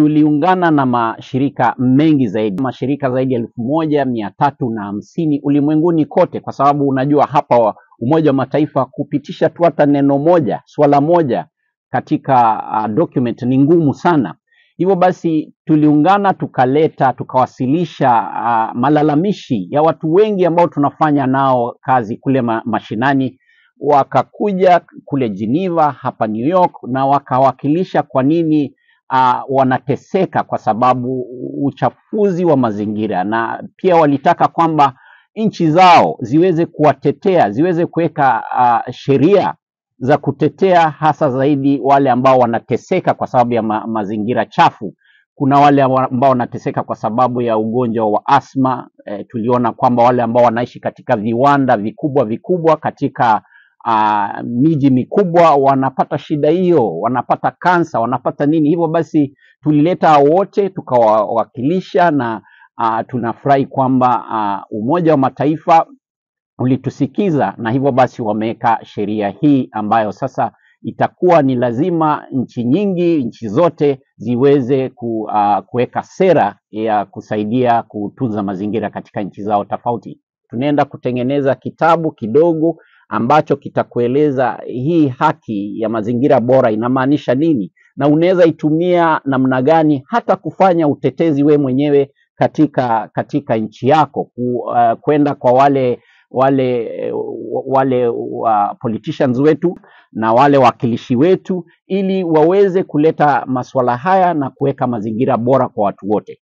Tuliungana na mashirika mengi zaidi, mashirika zaidi ya elfu moja mia tatu na hamsini ulimwenguni kote, kwa sababu unajua hapa Umoja wa Mataifa kupitisha tu hata neno moja, swala moja katika uh, document ni ngumu sana. Hivyo basi tuliungana tukaleta tukawasilisha uh, malalamishi ya watu wengi ambao tunafanya nao kazi kule ma mashinani. Wakakuja kule Geneva, hapa New York na wakawakilisha kwa nini uh, wanateseka kwa sababu uchafuzi wa mazingira, na pia walitaka kwamba nchi zao ziweze kuwatetea, ziweze kuweka uh, sheria za kutetea hasa zaidi wale ambao wanateseka kwa sababu ya ma mazingira chafu. Kuna wale ambao wanateseka kwa sababu ya ugonjwa wa asma. E, eh, tuliona kwamba wale ambao wanaishi katika viwanda vikubwa vikubwa katika uh, miji mikubwa wanapata shida hiyo, wanapata kansa, wanapata nini. Hivyo basi tulileta wote tukawawakilisha na uh, tunafurahi kwamba uh, Umoja wa Mataifa ulitusikiza na hivyo basi wameweka sheria hii ambayo sasa itakuwa ni lazima nchi nyingi, nchi zote ziweze ku, uh, kuweka sera ya kusaidia kutunza mazingira katika nchi zao tofauti. Tunaenda kutengeneza kitabu kidogo ambacho kitakueleza hii haki ya mazingira bora inamaanisha nini na unaweza itumia namna gani hata kufanya utetezi we mwenyewe katika katika nchi yako eh, kwenda uh, kwa wale wale wale wa politicians wetu na wale wakilishi wetu ili waweze kuleta masuala haya na kuweka mazingira bora kwa watu wote.